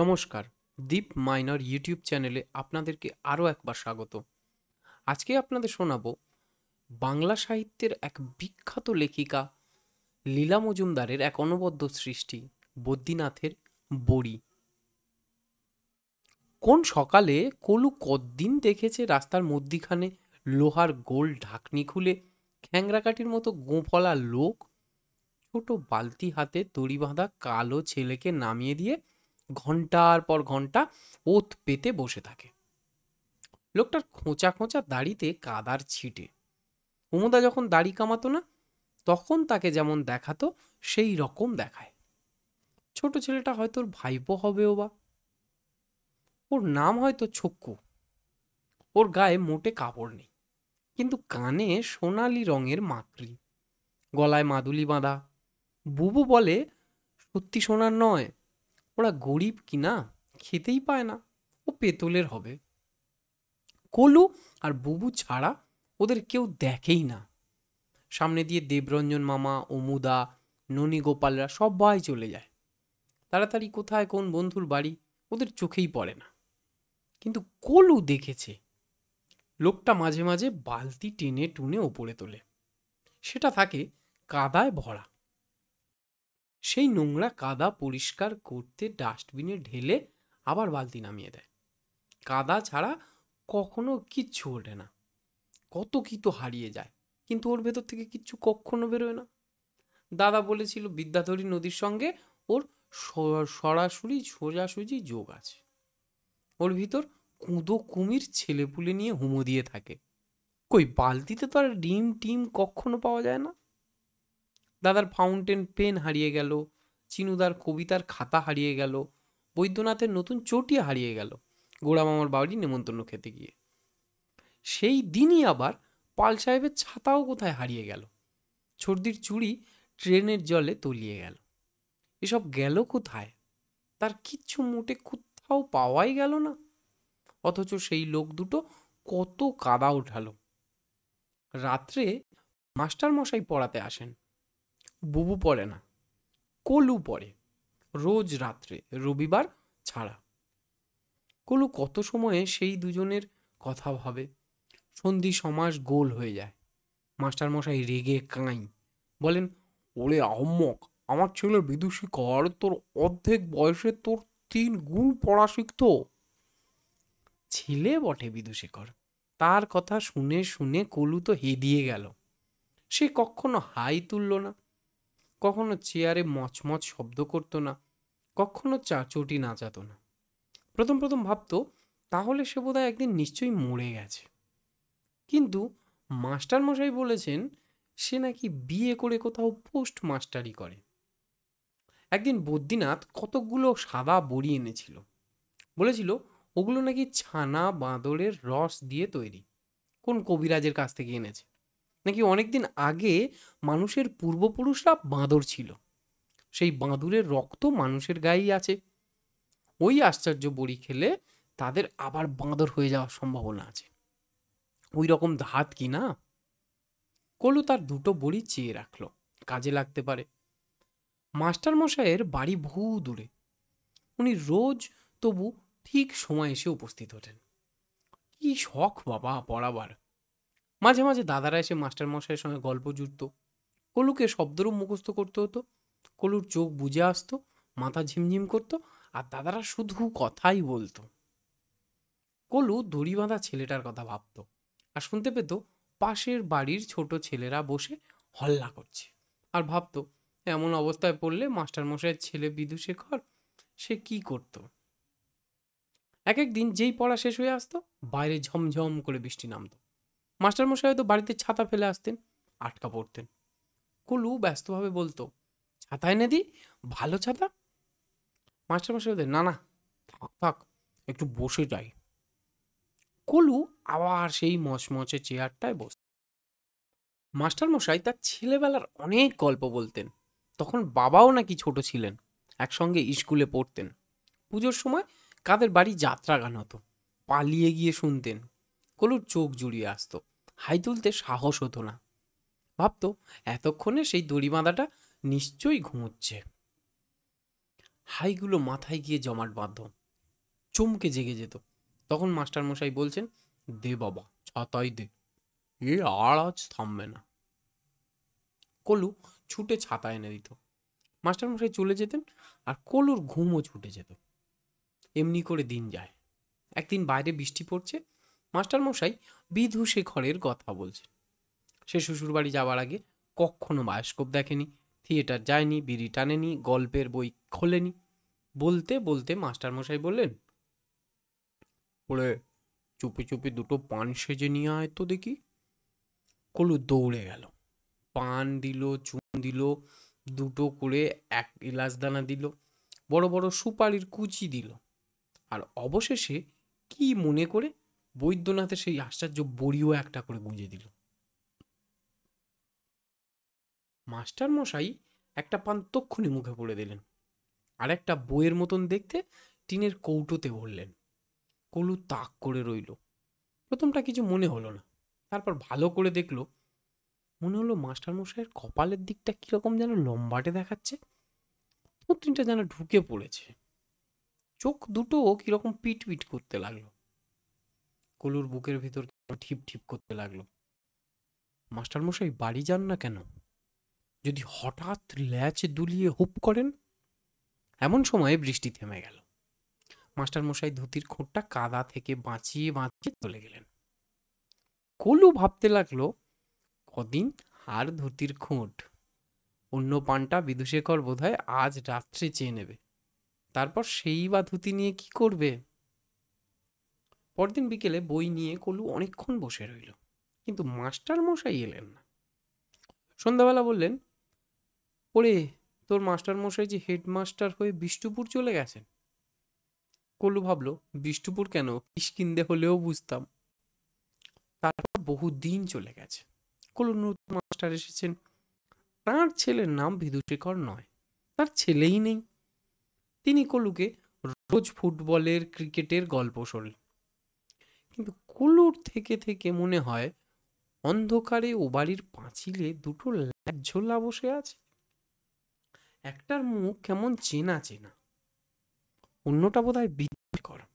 নমস্কার দীপ minor YouTube চ্যানেলে আপনাদেরকে আরও একবার স্বাগত আজকে আপনাদের শোনাব বাংলা সাহিত্যের এক বিখ্যাত লেখিকা লীলা মজুমদারের এক অনবদ্য সৃষ্টি বদ্রীনাথের বড়ি কোন সকালে কলু কদ্দিন দেখেছে রাস্তার মধ্যিখানে লোহার গোল ঢাকনি খুলে খ্যাংরাকাটির মতো গোঁফলা লোক ছোট বালতি হাতে দড়ি বাঁধা কালো ছেলেকে নামিয়ে দিয়ে ঘন্টার পর ঘন্টা ওত পেতে বসে থাকে লোকটার খোঁচা খোঁচা দাড়িতে কাদার ছিটে উমদা যখন দাড়ি কামাতো না তখন তাকে যেমন দেখাতো সেই রকম দেখায় ছোট ছেলেটা হয়তো ওর ভাইপো ও বা ওর নাম হয়তো ছক্কু ওর গায়ে মোটে কাপড় নেই কিন্তু কানে সোনালি রঙের মাকড়ি গলায় মাদুলি বাঁধা বুবু বলে সত্যি সোনার নয় ওরা গরিব কি না খেতেই পায় না ও পেতলের হবে কলু আর বুবু ছাড়া ওদের কেউ দেখেই না সামনে দিয়ে দেবরঞ্জন মামা অমুদা ননী গোপালরা সবাই চলে যায় তাড়াতাড়ি কোথায় কোন বন্ধুর বাড়ি ওদের চোখেই পড়ে না কিন্তু কলু দেখেছে লোকটা মাঝে মাঝে বালতি টেনে টুনে ওপরে তোলে সেটা থাকে কাদায় ভরা সেই নোংরা কাদা পরিষ্কার করতে ডাস্টবিনে ঢেলে আবার বালতি নামিয়ে দেয় কাদা ছাড়া কখনো কিচ্ছু ওঠে না কত কি তো হারিয়ে যায় কিন্তু ওর ভেতর থেকে কিচ্ছু কখনো বেরোয় না দাদা বলেছিল বিদ্যাধরী নদীর সঙ্গে ওর সরাসরি সোজাসুজি যোগ আছে ওর ভিতর কুঁদো কুমির ছেলেপুলে নিয়ে হুমো দিয়ে থাকে কই বালতিতে তো আর ডিম টিম কখনো পাওয়া যায় না দাদার ফাউন্টেন পেন হারিয়ে গেল চিনুদার কবিতার খাতা হারিয়ে গেল বৈদ্যনাথের নতুন চটিয়া হারিয়ে গেল গোড়ামামার বাড়ি নেমন্তন্ন খেতে গিয়ে সেই দিনই আবার পাল সাহেবের ছাতাও কোথায় হারিয়ে গেল ছর্দির চুড়ি ট্রেনের জলে তলিয়ে গেল এসব গেল কোথায় তার কিচ্ছু মুটে কোথাও পাওয়াই গেল না অথচ সেই লোক দুটো কত কাদা উঠালো রাত্রে মাস্টার মশাই পড়াতে আসেন বুবু পড়ে না কলু পড়ে রোজ রাত্রে রবিবার ছাড়া কলু কত সময়ে সেই দুজনের কথা ভাবে সন্ধি সমাস গোল হয়ে যায় মাস্টারমশাই রেগে কাঁই বলেন ওরে আহম্মক আমার ছেলে কর তোর অর্ধেক বয়সে তোর তিন গুণ পড়া শিখত ছেলে বটে কর তার কথা শুনে শুনে কলু তো হেদিয়ে গেল সে কখনো হাই তুলল না কখনো চেয়ারে মচমচ শব্দ করতো না কখনো চাচুটি নাচাতো না প্রথম প্রথম ভাবতো তাহলে সে বোধহয় একদিন নিশ্চয়ই মরে গেছে কিন্তু মাস্টার মশাই বলেছেন সে নাকি বিয়ে করে কোথাও পোস্ট মাস্টারি করে একদিন বদ্রীনাথ কতকগুলো সাদা বড়ি এনেছিল বলেছিল ওগুলো নাকি ছানা বাঁদরের রস দিয়ে তৈরি কোন কবিরাজের কাছ থেকে এনেছে নাকি অনেকদিন আগে মানুষের পূর্বপুরুষরা বাঁদর ছিল সেই বাঁদুরের রক্ত মানুষের গায়েই আছে ওই আশ্চর্য বড়ি খেলে তাদের আবার বাঁদর হয়ে যাওয়ার সম্ভাবনা আছে ওই রকম ধাত কি না কলু তার দুটো বড়ি চেয়ে রাখলো কাজে লাগতে পারে মাস্টার মশাইয়ের বাড়ি বহু দূরে উনি রোজ তবু ঠিক সময় এসে উপস্থিত হতেন কি শখ বাবা পড়াবার মাঝে মাঝে দাদারা এসে মাস্টারমশাইয়ের সঙ্গে গল্প জুড়ত কলুকে শব্দরূপ মুখস্থ করতে হতো কলুর চোখ বুঝে আসতো মাথা ঝিমঝিম করত আর দাদারা শুধু কথাই বলতো কলু দড়ি বাঁধা ছেলেটার কথা ভাবত আর শুনতে পেত পাশের বাড়ির ছোট ছেলেরা বসে হল্লা করছে আর ভাবত এমন অবস্থায় পড়লে মাস্টারমশাইয়ের ছেলে বিদুশেখর সে কি করত এক একদিন যেই পড়া শেষ হয়ে আসতো বাইরে ঝমঝম করে বৃষ্টি নামতো মাস্টারমশাই হয়তো বাড়িতে ছাতা ফেলে আসতেন আটকা পড়তেন কলু ব্যস্তভাবে বলতো ছাতা এনে দি ভালো ছাতা মাস্টারমশাই বলতেন না না থাক থাক একটু বসে যাই কলু আবার সেই মচমচে চেয়ারটায় বস মাস্টারমশাই তার ছেলেবেলার অনেক গল্প বলতেন তখন বাবাও নাকি ছোট ছিলেন একসঙ্গে স্কুলে পড়তেন পুজোর সময় কাদের বাড়ি যাত্রা গান হতো পালিয়ে গিয়ে শুনতেন কলুর চোখ জুড়িয়ে আসতো হাই তুলতে সাহস হতো না ভাবতো এতক্ষণে সেই দড়ি বাঁধাটা নিশ্চয়ই ঘুমোচ্ছে হাইগুলো মাথায় গিয়ে জমাট বাঁধ চমকে জেগে যেত তখন মাস্টার মশাই বলছেন দে বাবা ছাতাই দে এ আর আজ থামবে না কলু ছুটে ছাতা এনে দিত মাস্টারমশাই চলে যেতেন আর কলুর ঘুমও ছুটে যেত এমনি করে দিন যায় একদিন বাইরে বৃষ্টি পড়ছে মাস্টারমশাই বিধুশেখরের কথা বলছেন সে শ্বশুরবাড়ি যাওয়ার আগে কখনো বায়স্কোপ দেখেনি থিয়েটার যায়নি বিড়ি টানেনি গল্পের বই খোলেনি বলতে বলতে মাস্টারমশাই বললেন ওরে চুপি চুপি দুটো পান সেজে নিয়ে আয় তো দেখি কলু দৌড়ে গেল পান দিল চুন দিল দুটো করে এক গিলাস দানা দিল বড় বড় সুপারির কুচি দিল আর অবশেষে কি মনে করে বৈদ্যনাথের সেই আশ্চর্য বড়িও একটা করে গুঁজে দিল মাস্টার মশাই একটা পান তক্ষণি মুখে পড়ে দিলেন আর একটা বইয়ের মতন দেখতে টিনের কৌটোতে ভরলেন কলু তাক করে রইল প্রথমটা কিছু মনে হলো না তারপর ভালো করে দেখলো মনে হলো মাস্টারমশাইয়ের কপালের দিকটা কীরকম যেন লম্বাটে দেখাচ্ছে পুত্রিনটা যেন ঢুকে পড়েছে চোখ দুটো কীরকম পিট পিট করতে লাগলো কলুর বুকের ভিতর ঠিপ ঠিপ করতে লাগলো মাস্টারমশাই বাড়ি যান না কেন যদি হঠাৎ ল্যাচ দুলিয়ে হুপ করেন এমন সময়ে বৃষ্টি থেমে গেল মাস্টারমশাই ধুতির খোঁটটা কাদা থেকে বাঁচিয়ে বাঁচিয়ে চলে গেলেন কলু ভাবতে লাগলো কদিন আর ধুতির খোঁট অন্য পানটা বিদুশেখর বোধহয় আজ রাত্রে চেয়ে নেবে তারপর সেই বা ধুতি নিয়ে কি করবে পরদিন বিকেলে বই নিয়ে কলু অনেকক্ষণ বসে রইল কিন্তু মাস্টার মশাই এলেন না সন্ধ্যাবেলা বললেন ওরে তোর মাস্টার মশাই যে হেডমাস্টার হয়ে বিষ্ণুপুর চলে গেছেন কলু ভাবল বিষ্ণুপুর কেন ইস্কিন্দে হলেও বুঝতাম তারপর বহু দিন চলে গেছে কলু নতুন মাস্টার এসেছেন তার ছেলের নাম বিদুশেখর নয় তার ছেলেই নেই তিনি কলুকে রোজ ফুটবলের ক্রিকেটের গল্প শোনেন কিন্তু কুলুর থেকে থেকে মনে হয় অন্ধকারে ও বাড়ির পাঁচিলে দুটো ঝোলা বসে আছে একটার মুখ কেমন চেনা চেনা অন্যটা বোধ হয় বিদ্যুৎ করা